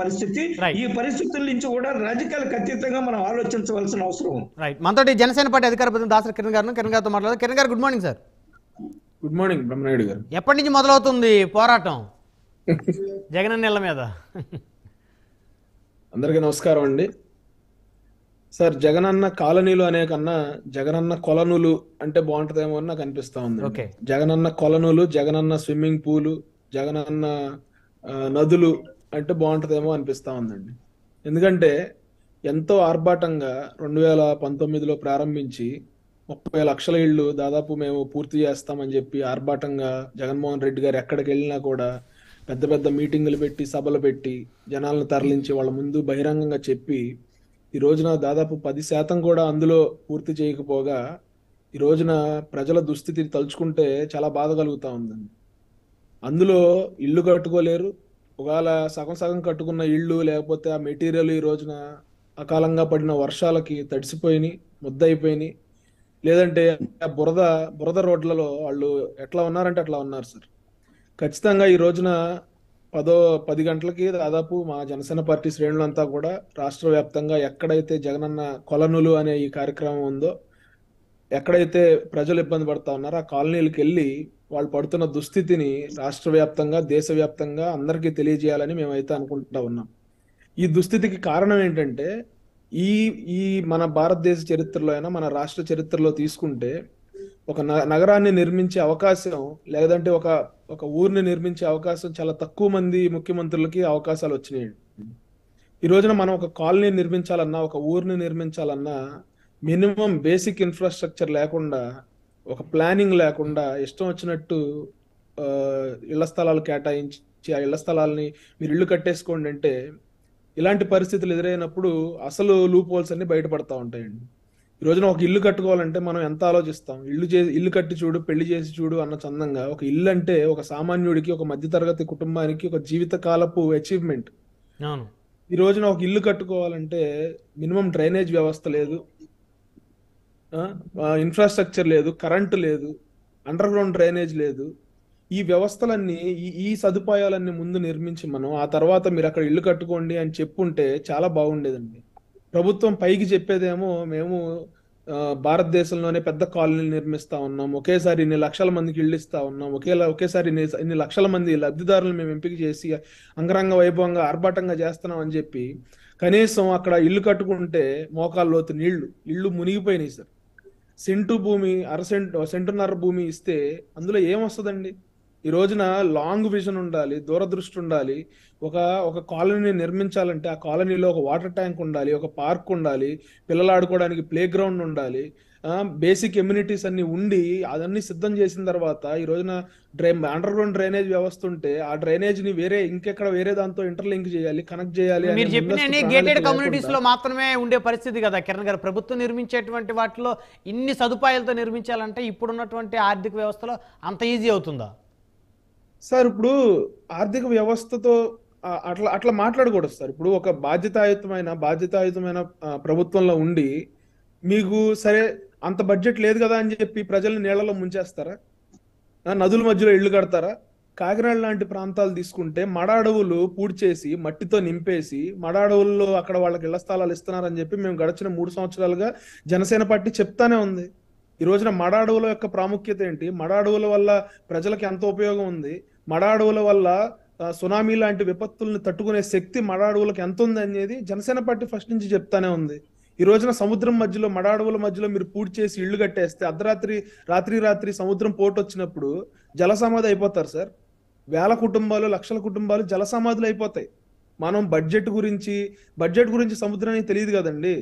పరిస్థితి ఈ పరిస్థితుల నుంచి కూడా రాజకీయాలకు అతీతంగా మనం ఆలోచించవలసిన అవసరం రైట్ మనతోటి జనసేన పార్టీ అధికార ప్రతినిధి దాసరి కిరణ్ గారు కిరణ్ గారితో మాట్లాడారు Kiran garu good morning sir good morning Brahmanaidu garu ఎప్పటి నుంచి మొదలవుతుంది పోరాటం జగన్ నెల మీద అందరికీ నమస్కారం అండి సార్ జగనన్న కాలనీలు అనే కన్నా జగనన్న కొలనులు అంటే బాగుంటదేమో అని నాకు అనిపిస్తా ఉంది జగనన్న కొలనులు జగనన్న స్విమ్మింగ్ పూలు జగనన్న నదులు అంటే బాగుంటుందేమో అనిపిస్తూ ఉందండి ఎందుకంటే ఎంతో ఆర్భాటంగా రెండు వేల పంతొమ్మిదిలో ప్రారంభించి ముప్పై లక్షల ఇళ్ళు దాదాపు మేము పూర్తి చేస్తామని చెప్పి ఆర్భాటంగా జగన్మోహన్ రెడ్డి గారు ఎక్కడికి వెళ్ళినా కూడా పెద్ద పెద్ద మీటింగులు పెట్టి సభలు పెట్టి జనాలను తరలించి వాళ్ళ ముందు బహిరంగంగా చెప్పి ఈ రోజున దాదాపు పది శాతం కూడా అందులో పూర్తి చేయకపోగా ఈ రోజున ప్రజల దుస్థితిని తలుచుకుంటే చాలా బాధ కలుగుతూ ఉందండి అందులో ఇల్లు కట్టుకోలేరు ఒకవేళ సగం సగం కట్టుకున్న ఇళ్ళు లేకపోతే ఆ మెటీరియల్ ఈ రోజున అకాలంగా పడిన వర్షాలకి తడిసిపోయినాయి ముద్దయిపోయినాయి లేదంటే ఆ బురద బురద రోడ్లలో వాళ్ళు ఎట్లా ఉన్నారంటే అట్లా ఉన్నారు సార్ ఖచ్చితంగా ఈ రోజున పదో పది గంటలకి దాదాపు మా జనసేన పార్టీ శ్రేణులంతా కూడా రాష్ట్ర వ్యాప్తంగా ఎక్కడైతే జగనన్న కొలనులు అనే ఈ కార్యక్రమం ఉందో ఎక్కడైతే ప్రజలు ఇబ్బంది పడతా ఉన్నారో ఆ కాలనీలకు వెళ్ళి వాళ్ళు పడుతున్న దుస్థితిని రాష్ట్ర వ్యాప్తంగా దేశవ్యాప్తంగా అందరికీ తెలియజేయాలని మేమైతే అనుకుంటా ఉన్నాం ఈ దుస్థితికి కారణం ఏంటంటే ఈ ఈ మన భారతదేశ చరిత్రలో అయినా మన రాష్ట్ర చరిత్రలో తీసుకుంటే ఒక నగరాన్ని నిర్మించే అవకాశం లేదంటే ఒక ఒక ఊరిని నిర్మించే అవకాశం చాలా తక్కువ మంది ముఖ్యమంత్రులకి అవకాశాలు వచ్చినాయి ఈ రోజున మనం ఒక కాలనీ నిర్మించాలన్నా ఒక ఊరిని నిర్మించాలన్నా మినిమం బేసిక్ ఇన్ఫ్రాస్ట్రక్చర్ లేకుండా ఒక ప్లానింగ్ లేకుండా ఇష్టం వచ్చినట్టు ఇళ్ల స్థలాలు కేటాయించి ఆ ఇళ్ల స్థలాలని మీరు ఇల్లు కట్టేసుకోండి అంటే ఇలాంటి పరిస్థితులు ఎదురైనప్పుడు అసలు లూప్ హోల్స్ అన్ని బయటపడతా ఉంటాయండి ఈ రోజున ఒక ఇల్లు కట్టుకోవాలంటే మనం ఎంత ఆలోచిస్తాం ఇల్లు చేసి ఇల్లు కట్టి చూడు పెళ్లి చేసి చూడు అన్న చందంగా ఒక ఇల్లు అంటే ఒక సామాన్యుడికి ఒక మధ్యతరగతి కుటుంబానికి ఒక జీవిత కాలపు అచీవ్మెంట్ ఈ రోజున ఒక ఇల్లు కట్టుకోవాలంటే మినిమం డ్రైనేజ్ వ్యవస్థ లేదు ఇన్ఫ్రాస్ట్రక్చర్ లేదు కరెంటు లేదు అండర్ గ్రౌండ్ డ్రైనేజ్ లేదు ఈ వ్యవస్థలన్నీ ఈ ఈ సదుపాయాలన్నీ ముందు నిర్మించి మనం ఆ తర్వాత మీరు అక్కడ ఇల్లు కట్టుకోండి అని చెప్పుంటే చాలా బాగుండేదండి ప్రభుత్వం పైకి చెప్పేదేమో మేము భారతదేశంలోనే పెద్ద కాలనీలు నిర్మిస్తా ఉన్నాం ఒకేసారి ఇన్ని లక్షల మందికి ఇల్లు ఇస్తా ఉన్నాం ఒకేలా ఒకేసారి ఇన్ని లక్షల మంది లబ్ధిదారులను మేము ఎంపిక చేసి అంగరంగ వైభవంగా ఆర్భాటంగా చేస్తున్నాం అని చెప్పి కనీసం అక్కడ ఇల్లు కట్టుకుంటే మోకాల్లోతు నీళ్లు ఇళ్ళు మునిగిపోయినాయి సార్ సెంటు భూమి అర సెంటు సెంటున్నర భూమి ఇస్తే అందులో ఏమొస్తుందండి ఈ రోజున లాంగ్ విజన్ ఉండాలి దూరదృష్టి ఉండాలి ఒక ఒక కాలనీని నిర్మించాలంటే ఆ కాలనీలో ఒక వాటర్ ట్యాంక్ ఉండాలి ఒక పార్క్ ఉండాలి పిల్లలు ఆడుకోవడానికి ప్లే గ్రౌండ్ ఉండాలి బేసిక్ ఎమ్యూనిటీస్ అన్ని ఉండి అదన్నీ సిద్ధం చేసిన తర్వాత ఈ రోజున డ్రై అండర్ గ్రౌండ్ డ్రైనేజ్ వ్యవస్థ ఉంటే ఆ డ్రైనేజ్ ని వేరే ఇంకెక్కడ వేరే దాంతో ఇంటర్లింక్ చేయాలి కనెక్ట్ చేయాలి మీరు చెప్పిన గేటెడ్ కమ్యూనిటీస్ లో మాత్రమే ఉండే పరిస్థితి కదా కిరణ్ గారు ప్రభుత్వం నిర్మించేటువంటి వాటిలో ఇన్ని సదుపాయాలతో నిర్మించాలంటే ఇప్పుడున్నటువంటి ఆర్థిక వ్యవస్థలో అంత ఈజీ అవుతుందా సార్ ఇప్పుడు ఆర్థిక వ్యవస్థతో అట్లా అట్లా మాట్లాడకూడదు సార్ ఇప్పుడు ఒక బాధ్యతాయుతమైన బాధ్యతాయుతమైన ప్రభుత్వంలో ఉండి మీకు సరే అంత బడ్జెట్ లేదు కదా అని చెప్పి ప్రజల్ని నీళ్లలో ముంచేస్తారా నదుల మధ్యలో ఇళ్ళు కడతారా కాకినాడ లాంటి ప్రాంతాలు తీసుకుంటే మడ అడవులు పూడ్చేసి మట్టితో నింపేసి మడ అడవుల్లో అక్కడ వాళ్ళకి ఇళ్ల స్థలాలు ఇస్తున్నారని చెప్పి మేము గడిచిన మూడు సంవత్సరాలుగా జనసేన పార్టీ చెప్తానే ఉంది ఈ రోజున మడ అడవుల యొక్క ప్రాముఖ్యత ఏంటి మడ అడవుల వల్ల ప్రజలకు ఎంత ఉపయోగం ఉంది మడాడవుల వల్ల సునామీ లాంటి విపత్తుల్ని తట్టుకునే శక్తి మడాడవులకు ఎంత ఉంది అనేది జనసేన పార్టీ ఫస్ట్ నుంచి చెప్తానే ఉంది ఈ రోజున సముద్రం మధ్యలో మడాడవుల మధ్యలో మీరు పూడి చేసి ఇళ్లు కట్టేస్తే అర్ధరాత్రి రాత్రి రాత్రి సముద్రం పోటు వచ్చినప్పుడు జలసమాధి అయిపోతారు సార్ వేల కుటుంబాలు లక్షల కుటుంబాలు జలసమాధులు అయిపోతాయి మనం బడ్జెట్ గురించి బడ్జెట్ గురించి సముద్రానికి తెలియదు కదండి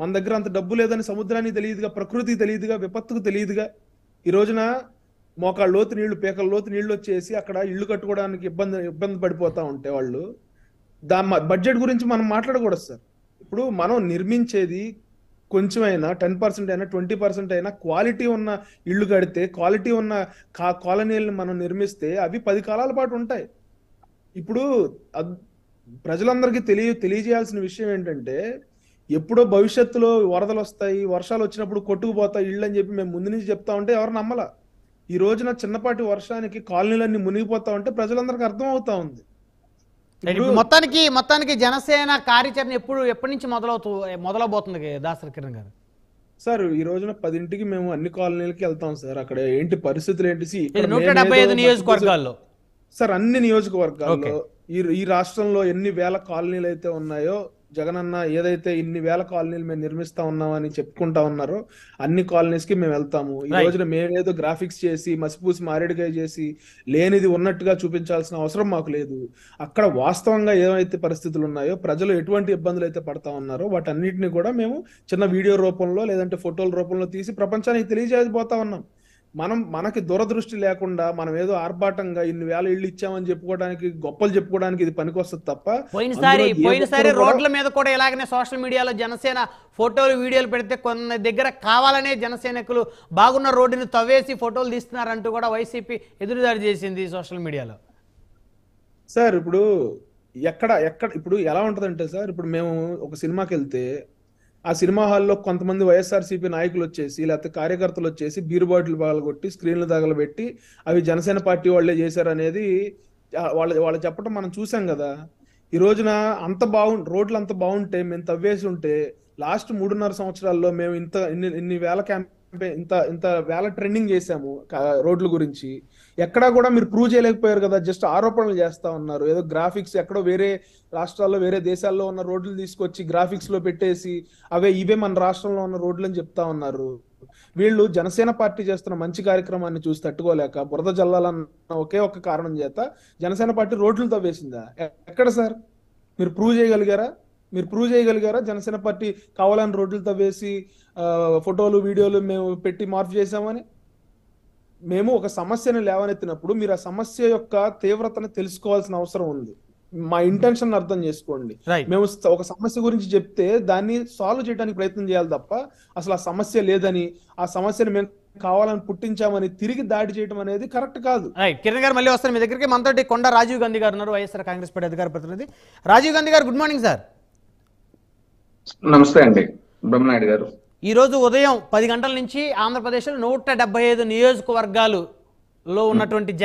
మన దగ్గర అంత డబ్బు లేదని సముద్రానికి తెలియదుగా ప్రకృతికి తెలియదుగా విపత్తుకు తెలియదుగా ఈ రోజున మోకాళ్ళ లోతు నీళ్లు పీకల లోతు నీళ్లు వచ్చేసి అక్కడ ఇల్లు కట్టుకోవడానికి ఇబ్బంది ఇబ్బంది పడిపోతా ఉంటే వాళ్ళు దాని బడ్జెట్ గురించి మనం మాట్లాడకూడదు సార్ ఇప్పుడు మనం నిర్మించేది కొంచెమైనా టెన్ పర్సెంట్ అయినా ట్వంటీ పర్సెంట్ అయినా క్వాలిటీ ఉన్న ఇళ్ళు కడితే క్వాలిటీ ఉన్న కా కాలనీలను మనం నిర్మిస్తే అవి పది కాలాల పాటు ఉంటాయి ఇప్పుడు ప్రజలందరికీ తెలియ తెలియజేయాల్సిన విషయం ఏంటంటే ఎప్పుడో భవిష్యత్తులో వరదలు వస్తాయి వర్షాలు వచ్చినప్పుడు కొట్టుకుపోతాయి ఇళ్ళు అని చెప్పి మేము ముందు నుంచి చెప్తా ఉంటే ఎవరు నమ్మలా ఈ రోజున చిన్నపాటి వర్షానికి కాలనీలన్నీ మునిగిపోతా ఉంటే ప్రజలందరికీ అర్థం అవుతా ఉంది మొత్తానికి మొత్తానికి జనసేన కార్యాచరణ ఎప్పుడు ఎప్పటి నుంచి మొదలవుతూ మొదలబోతుంది దాసరి కిరణ్ గారు సార్ ఈ రోజున పదింటికి మేము అన్ని కాలనీలకి వెళ్తాం సార్ అక్కడ ఏంటి పరిస్థితులు ఏంటి నూట డెబ్బై ఐదు నియోజకవర్గాల్లో సార్ అన్ని నియోజకవర్గాల్లో ఈ రాష్ట్రంలో ఎన్ని వేల కాలనీలు అయితే ఉన్నాయో జగనన్న ఏదైతే ఇన్ని వేల కాలనీలు మేము నిర్మిస్తా ఉన్నామని చెప్పుకుంటా ఉన్నారో అన్ని కాలనీస్ కి మేము వెళ్తాము ఈ రోజున మేమేదో గ్రాఫిక్స్ చేసి మసిపూసి మారేడుకాయ చేసి లేనిది ఉన్నట్టుగా చూపించాల్సిన అవసరం మాకు లేదు అక్కడ వాస్తవంగా ఏమైతే పరిస్థితులు ఉన్నాయో ప్రజలు ఎటువంటి ఇబ్బందులు అయితే పడతా ఉన్నారో వాటన్నిటిని కూడా మేము చిన్న వీడియో రూపంలో లేదంటే ఫోటోల రూపంలో తీసి ప్రపంచానికి తెలియజేయబోతా ఉన్నాం మనం మనకి దురదృష్టి లేకుండా మనం ఏదో ఆర్భాటంగా ఇన్ని వేల ఇళ్ళు ఇచ్చామని చెప్పుకోవడానికి గొప్పలు చెప్పుకోవడానికి ఇది పనికొస్తుంది తప్ప పోయినసారి పోయినసారి రోడ్ల మీద కూడా ఇలాగనే సోషల్ మీడియాలో జనసేన ఫోటోలు వీడియోలు పెడితే కొన్ని దగ్గర కావాలనే జనసేనకులు బాగున్న రోడ్డుని తవ్వేసి ఫోటోలు తీస్తున్నారంటూ కూడా వైసీపీ ఎదురుదాడి చేసింది సోషల్ మీడియాలో సార్ ఇప్పుడు ఎక్కడ ఎక్కడ ఇప్పుడు ఎలా ఉంటుందంటే సార్ ఇప్పుడు మేము ఒక సినిమాకి వెళ్తే ఆ సినిమా హాల్లో కొంతమంది వైఎస్ఆర్సీపీ నాయకులు వచ్చేసి లేకపోతే కార్యకర్తలు వచ్చేసి బీరు బాటిల్ పగలగొట్టి స్క్రీన్లు తగలబెట్టి అవి జనసేన పార్టీ వాళ్ళే చేశారనేది వాళ్ళ వాళ్ళు చెప్పడం మనం చూసాం కదా ఈ రోజున అంత బాగు రోడ్లు అంత బాగుంటే మేము తవ్వేసి ఉంటే లాస్ట్ మూడున్నర సంవత్సరాల్లో మేము ఇంత ఇన్ని ఇన్ని వేల క్యాంపెయిన్ ఇంత ఇంత వేల ట్రెండింగ్ చేసాము రోడ్ల గురించి ఎక్కడా కూడా మీరు ప్రూవ్ చేయలేకపోయారు కదా జస్ట్ ఆరోపణలు చేస్తా ఉన్నారు ఏదో గ్రాఫిక్స్ ఎక్కడో వేరే రాష్ట్రాల్లో వేరే దేశాల్లో ఉన్న రోడ్లు తీసుకొచ్చి గ్రాఫిక్స్ లో పెట్టేసి అవే ఇవే మన రాష్ట్రంలో ఉన్న రోడ్లు అని చెప్తా ఉన్నారు వీళ్ళు జనసేన పార్టీ చేస్తున్న మంచి కార్యక్రమాన్ని చూసి తట్టుకోలేక బురద జల్లాలన్న ఒకే ఒక్క కారణం చేత జనసేన పార్టీ రోడ్లు తవ్వేసిందా ఎక్కడ సార్ మీరు ప్రూవ్ చేయగలిగారా మీరు ప్రూవ్ చేయగలిగారా జనసేన పార్టీ కావాలని రోడ్లు తవ్వేసి ఫోటోలు వీడియోలు మేము పెట్టి మార్పు చేసామని మేము ఒక సమస్యను లేవనెత్తినప్పుడు మీరు ఆ సమస్య యొక్క తీవ్రతను తెలుసుకోవాల్సిన అవసరం ఉంది మా ఇంటెన్షన్ hmm. అర్థం చేసుకోండి మేము ఒక సమస్య గురించి చెప్తే దాన్ని సాల్వ్ చేయడానికి ప్రయత్నం చేయాలి తప్ప అసలు ఆ సమస్య లేదని ఆ సమస్యను మేము కావాలని పుట్టించామని తిరిగి దాడి చేయడం అనేది కరెక్ట్ కాదు కిరణ్ గారు మళ్ళీ వస్తారు మీ దగ్గరికి మనతోటి కొండ రాజీవ్ గాంధీ గారు ఉన్నారు వైఎస్ఆర్ కాంగ్రెస్ పార్టీ అధికార ప్రతినిధి రాజీవ్ గాంధీ గారు గుడ్ మార్నింగ్ సార్ నమస్తే అండి బ్రహ్మనాయుడు గారు ఈరోజు ఉదయం పది గంటల నుంచి ఆంధ్రప్రదేశ్లో నూట డెబ్బై ఐదు నియోజకవర్గాలు లో ఉన్నటువంటి జగన్